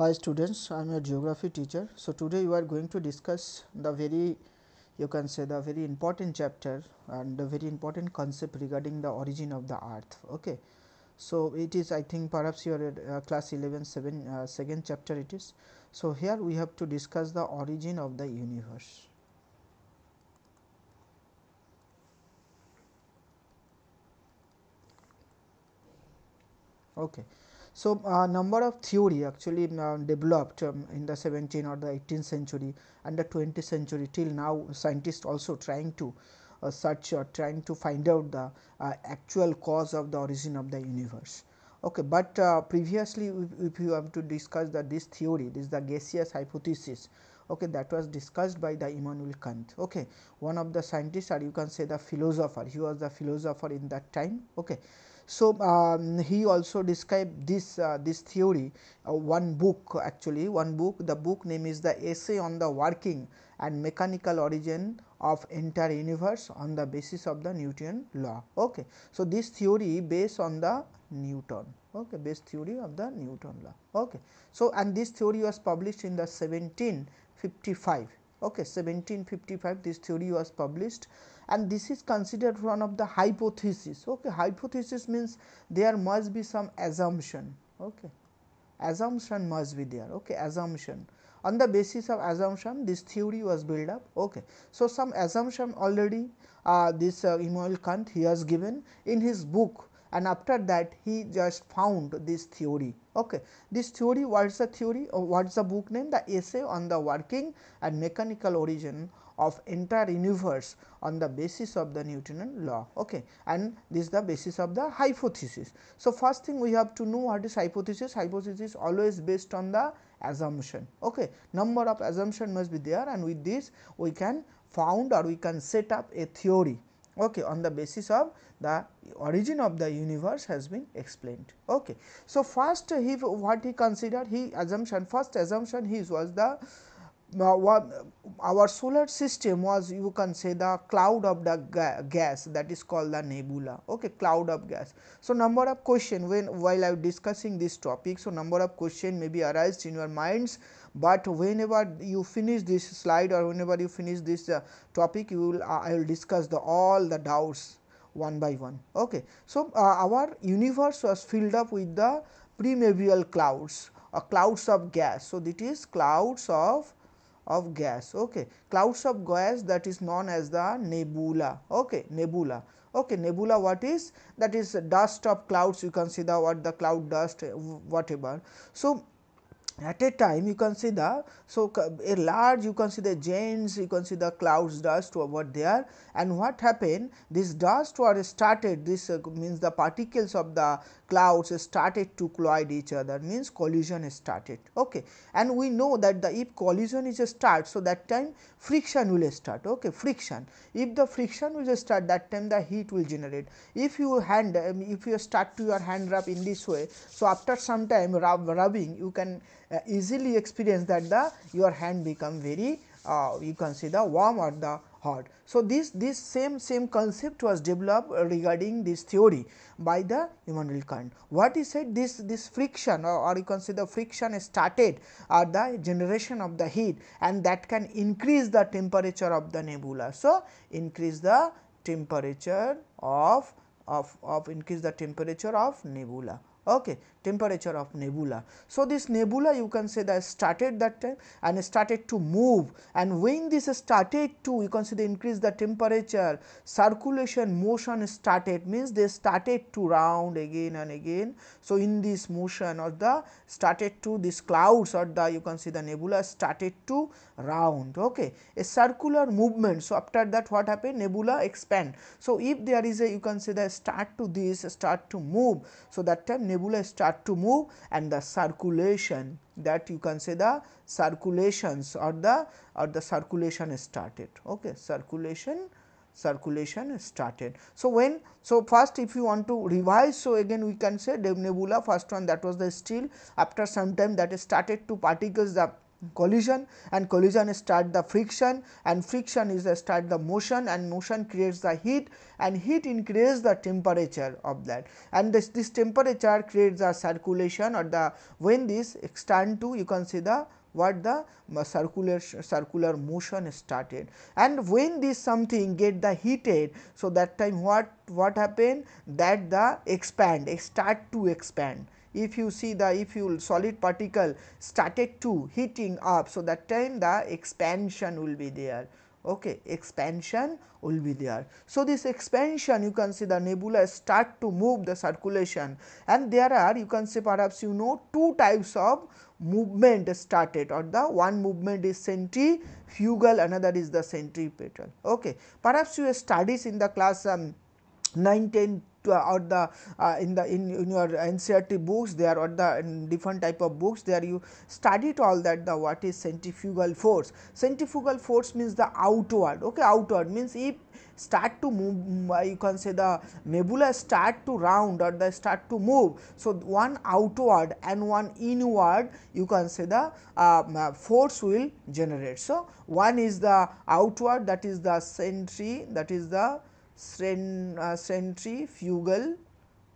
Hi students, I am your geography teacher. So, today you are going to discuss the very you can say the very important chapter and the very important concept regarding the origin of the earth. Okay. So, it is I think perhaps your uh, class 11 7 uh, second chapter it is. So, here we have to discuss the origin of the universe. Okay. So uh, number of theory actually uh, developed um, in the 17th or the 18th century and the 20th century till now scientists also trying to uh, search or uh, trying to find out the uh, actual cause of the origin of the universe. Okay, but uh, previously if, if you have to discuss that this theory this is the gaseous hypothesis okay that was discussed by the Immanuel Kant okay one of the scientists or you can say the philosopher he was the philosopher in that time okay so, um, he also described this, uh, this theory uh, one book actually one book the book name is the essay on the working and mechanical origin of entire universe on the basis of the Newton law. Okay. So, this theory based on the Newton okay, based theory of the Newton law. Okay. So, and this theory was published in the 1755 okay 1755 this theory was published and this is considered one of the hypothesis okay hypothesis means there must be some assumption okay assumption must be there okay assumption on the basis of assumption this theory was built up okay so some assumption already uh, this uh, Immanuel Kant he has given in his book and after that he just found this theory Okay. This theory what is the theory or uh, what is the book name the essay on the working and mechanical origin of entire universe on the basis of the Newtonian law okay. and this is the basis of the hypothesis. So, first thing we have to know what is hypothesis, hypothesis always based on the assumption okay. number of assumption must be there and with this we can found or we can set up a theory okay, on the basis of the origin of the universe has been explained. Okay. So, first he what he considered he assumption first assumption he was the our solar system was you can say the cloud of the ga gas that is called the nebula okay cloud of gas so number of question when while i am discussing this topic so number of question may be arise in your minds but whenever you finish this slide or whenever you finish this uh, topic you will uh, i will discuss the all the doubts one by one okay so uh, our universe was filled up with the primeval clouds uh, clouds of gas so it is clouds of of gas okay clouds of gas that is known as the nebula okay nebula okay nebula what is that is dust of clouds you can see the what the cloud dust whatever so at a time you can see the so a large you can see the genes. you can see the clouds dust over there and what happened this dust was started this uh, means the particles of the clouds started to collide each other means collision started okay and we know that the if collision is start so that time friction will start okay friction if the friction will start that time the heat will generate if you hand um, if you start to your hand rub in this way so after some time rub, rubbing you can uh, easily experience that the your hand become very uh, you can see the warm or the hot. So, this this same same concept was developed regarding this theory by the Immanuel Kant. What he said this this friction or, or you can say the friction started or the generation of the heat and that can increase the temperature of the nebula. So, increase the temperature of of, of increase the temperature of nebula. Okay temperature of nebula. So, this nebula you can say that started that time and started to move and when this started to you can see the increase the temperature circulation motion started means they started to round again and again. So, in this motion or the started to these clouds or the you can see the nebula started to round okay. a circular movement. So, after that what happened nebula expand. So, if there is a you can say the start to this start to move. So, that time nebula start start to move and the circulation that you can say the circulations or the or the circulation started okay circulation circulation started. So, when so first if you want to revise so again we can say the nebula first one that was the steel after some time that is started to particles the collision and collision start the friction and friction is start the motion and motion creates the heat and heat increase the temperature of that and this, this temperature creates the circulation or the when this extend to you can see the what the uh, circular circular motion started and when this something get the heated so that time what what happen that the expand start to expand if you see the if you solid particle started to heating up. So, that time the expansion will be there okay expansion will be there. So, this expansion you can see the nebula start to move the circulation and there are you can say perhaps you know two types of movement started or the one movement is centrifugal another is the centripetal. Okay. Perhaps you studies in the class um, 9, 10, to, uh, the uh, in the in, in your NCRT books there or the different type of books there you studied all that the what is centrifugal force. Centrifugal force means the outward okay outward means if start to move mm, uh, you can say the nebula start to round or they start to move. So, one outward and one inward you can say the um, uh, force will generate. So, one is the outward that is the centri that is the uh, centrifugal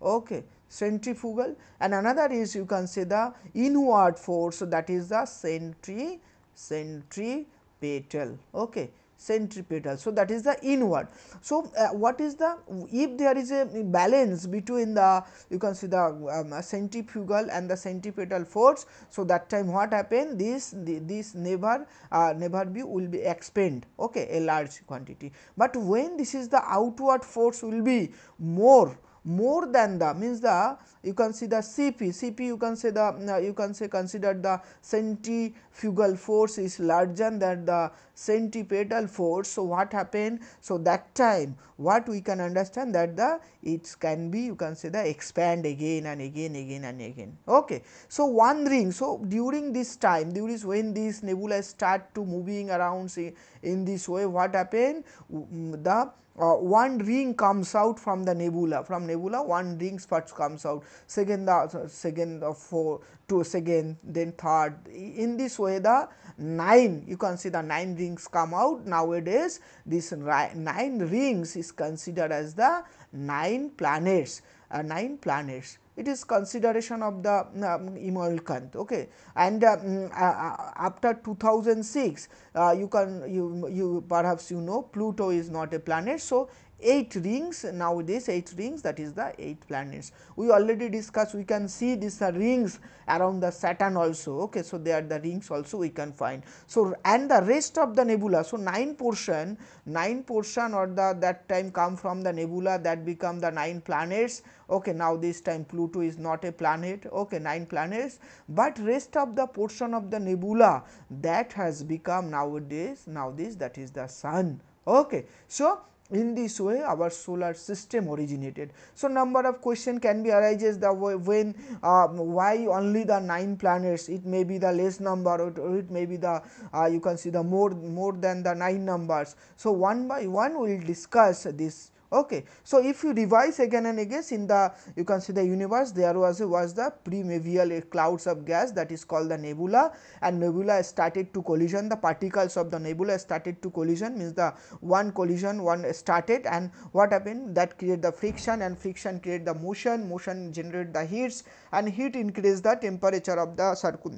okay centrifugal and another is you can say the inward force so that is the centri centripetal okay centripetal. So, that is the inward. So, uh, what is the if there is a balance between the you can see the um, centrifugal and the centripetal force. So, that time what happen this the, this never uh, never be will be expand okay a large quantity, but when this is the outward force will be more more than the means the you can see the cp cp you can say the uh, you can say consider the centrifugal force is larger than the centripetal force so what happened so that time what we can understand that the it can be you can say the expand again and again again and again okay so one ring so during this time during when these nebula start to moving around say in this way what happened mm, the uh, one ring comes out from the nebula from nebula one ring first comes out second the uh, second of four to second then third in this way the nine you can see the nine rings come out nowadays this nine rings is considered as the nine planets uh, nine planets it is consideration of the um, Immanuel Kant okay and uh, um, uh, uh after 2006 uh, you can you you perhaps you know Pluto is not a planet so 8 rings nowadays 8 rings that is the 8 planets. We already discussed we can see these are rings around the Saturn also ok. So, they are the rings also we can find. So, and the rest of the nebula. So, 9 portion 9 portion or the that time come from the nebula that become the 9 planets ok. Now, this time Pluto is not a planet ok 9 planets, but rest of the portion of the nebula that has become nowadays now this that is the sun ok. So, in this way our solar system originated so number of question can be arises the when uh, why only the nine planets it may be the less number or it may be the uh, you can see the more more than the nine numbers so one by one we will discuss this okay so if you revise again and again in the you can see the universe there was was the primordial clouds of gas that is called the nebula and nebula started to collision the particles of the nebula started to collision means the one collision one started and what happened that create the friction and friction create the motion motion generate the heats and heat increase the temperature of the circle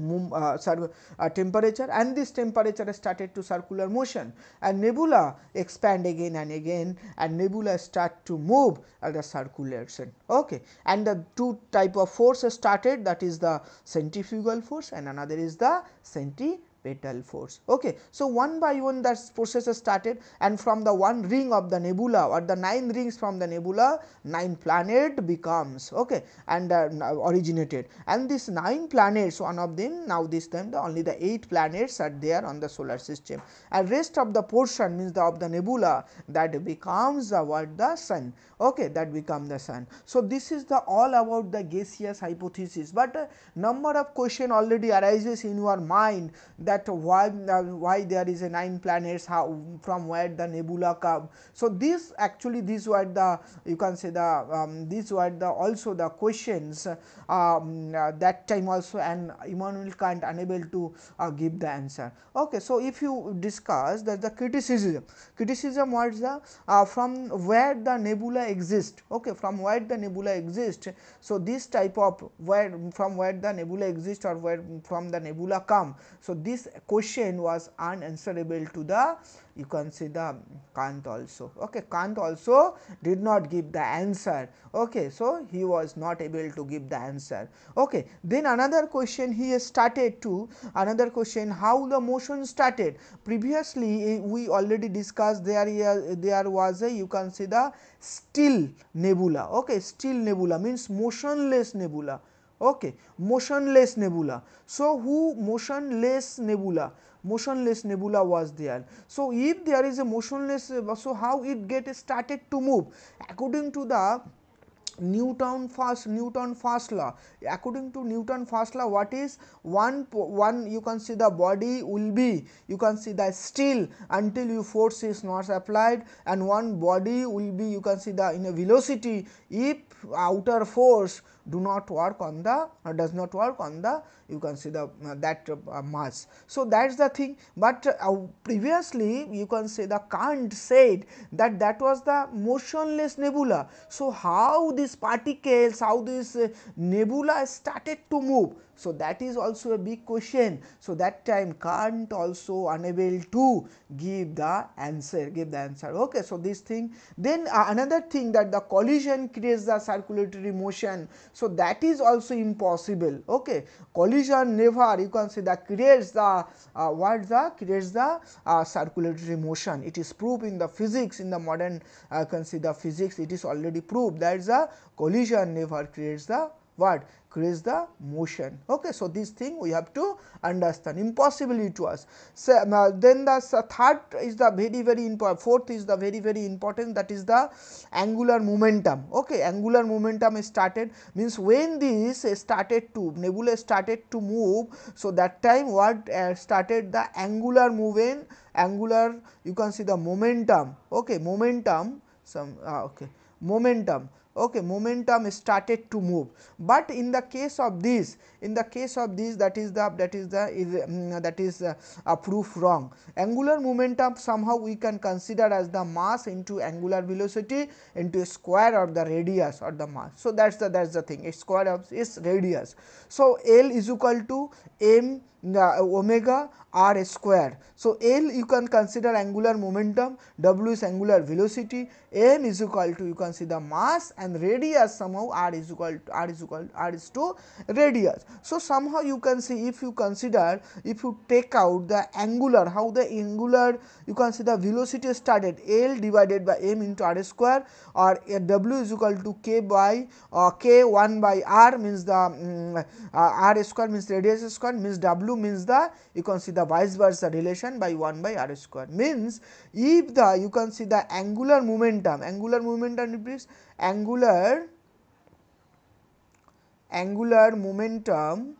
uh, uh, temperature and this temperature started to circular motion and nebula expand again and again and nebula start to move at the circulation okay and the two type of force started that is the centrifugal force and another is the centrifugal petal force. Okay. So, one by one that process is started and from the one ring of the nebula or the 9 rings from the nebula 9 planet becomes okay and uh, uh originated and this 9 planets one of them now this time the only the 8 planets are there on the solar system and rest of the portion means the of the nebula that becomes the what the sun okay that become the sun. So, this is the all about the gaseous hypothesis, but uh, number of question already arises in your mind that that why uh, why there is a nine planets how from where the nebula come. So this actually these were the you can say the um, these were the also the questions um, uh, that time also and Immanuel Kant unable to uh, give the answer. Okay, so if you discuss that the criticism criticism was the uh, from where the nebula exist. Okay, from where the nebula exist. So this type of where from where the nebula exist or where from the nebula come. So this this question was unanswerable to the you can see the Kant also. Okay. Kant also did not give the answer. Okay. So, he was not able to give the answer. Okay. Then another question he started to another question how the motion started. Previously eh, we already discussed there eh, there was a you can see the still nebula. Okay. Still nebula means motionless nebula okay motionless nebula so who motionless nebula motionless nebula was there so if there is a motionless so how it get started to move according to the Newton first Newton first law according to Newton first law what is one one you can see the body will be you can see the steel until you force is not applied and one body will be you can see the in a velocity if outer force do not work on the or does not work on the you can see the uh, that uh, mass. So, that is the thing, but uh, previously you can say the Kant said that that was the motionless nebula. So, how this particles how this nebula started to move So, that is also a big question. So, that time can't also unable to give the answer, give the answer. Okay. So, this thing then uh, another thing that the collision creates the circulatory motion. So, that is also impossible. Okay. Collision never you can say that creates the uh, what the creates the uh, circulatory motion. It is proved in the physics in the modern uh, the physics it is already proved that the collision never creates the what creates the motion okay so this thing we have to understand impossible it was so, uh, then the third is the very very important fourth is the very very important that is the angular momentum okay angular momentum is started means when this started to nebula started to move so that time what uh, started the angular movement angular you can see the momentum okay momentum some uh, okay momentum okay momentum started to move but in the case of this in the case of this that is the that is the is, um, that is uh, a proof wrong angular momentum somehow we can consider as the mass into angular velocity into square of the radius or the mass so that's the that's the thing it's square of its radius so l is equal to m uh, omega r square. So, L you can consider angular momentum, W is angular velocity, m is equal to you can see the mass and radius somehow r is equal to r is equal to r is to radius. So, somehow you can see if you consider if you take out the angular how the angular you can see the velocity started L divided by m into r square or W is equal to k by uh, k 1 by r means the um, uh, r square means radius square means W W means the you can see the vice versa relation by 1 by r square means if the you can see the angular momentum angular momentum represents angular angular momentum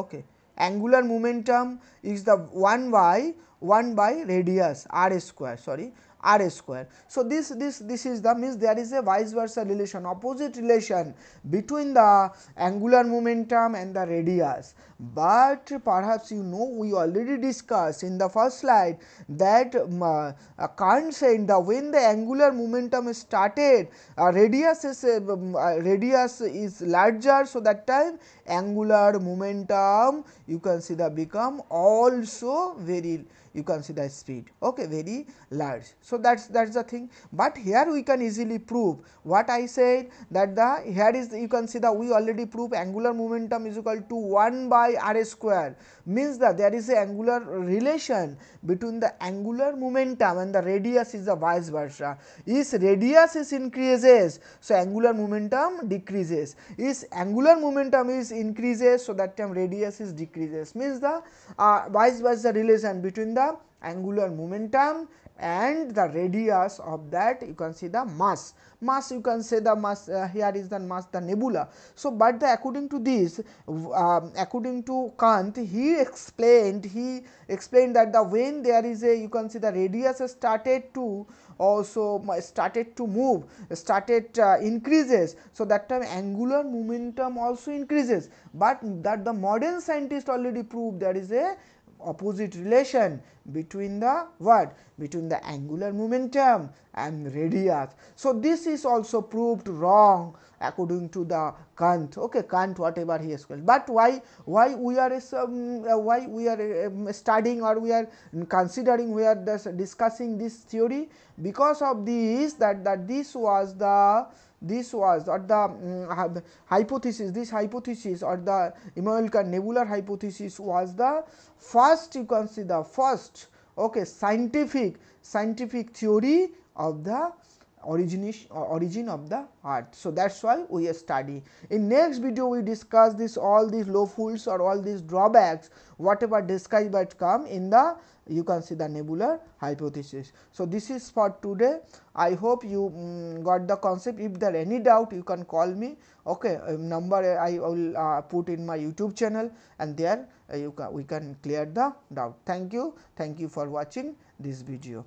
okay angular momentum is the 1 by 1 by radius r square sorry r square so this this this is the means there is a vice versa relation opposite relation between the angular momentum and the radius but perhaps you know we already discussed in the first slide that um, uh, Kant said when the angular momentum started uh, radius is uh, um, uh, radius is larger so that time angular momentum you can see that become also very you can see the speed okay very large so that's that's the thing but here we can easily prove what i said that the here is the, you can see that we already prove angular momentum is equal to 1 by by r square means that there is a angular relation between the angular momentum and the radius is the vice versa. If radius is increases, so angular momentum decreases. If angular momentum is increases, so that time radius is decreases means the uh, vice versa relation between the angular momentum and the radius of that you can see the mass mass you can say the mass uh, here is the mass the nebula so but the according to this um, according to kant he explained he explained that the when there is a you can see the radius started to also started to move started uh, increases so that time angular momentum also increases but that the modern scientist already proved there is a opposite relation between the what between the angular momentum and radius. So, this is also proved wrong according to the Kant okay Kant whatever he has called. But why why we are um, uh, why we are um, studying or we are considering we are discussing this theory because of this that that this was the this was or the um, hypothesis this hypothesis or the Immanuel nebular hypothesis was the first you can see the first okay scientific scientific theory of the origin of the earth. So, that is why we study. In next video we discuss this all these lawfuls or all these drawbacks whatever described, but come in the you can see the nebular hypothesis. So, this is for today I hope you um, got the concept if there any doubt you can call me okay um, number I will uh, put in my YouTube channel and there uh, you can we can clear the doubt. Thank you, thank you for watching this video.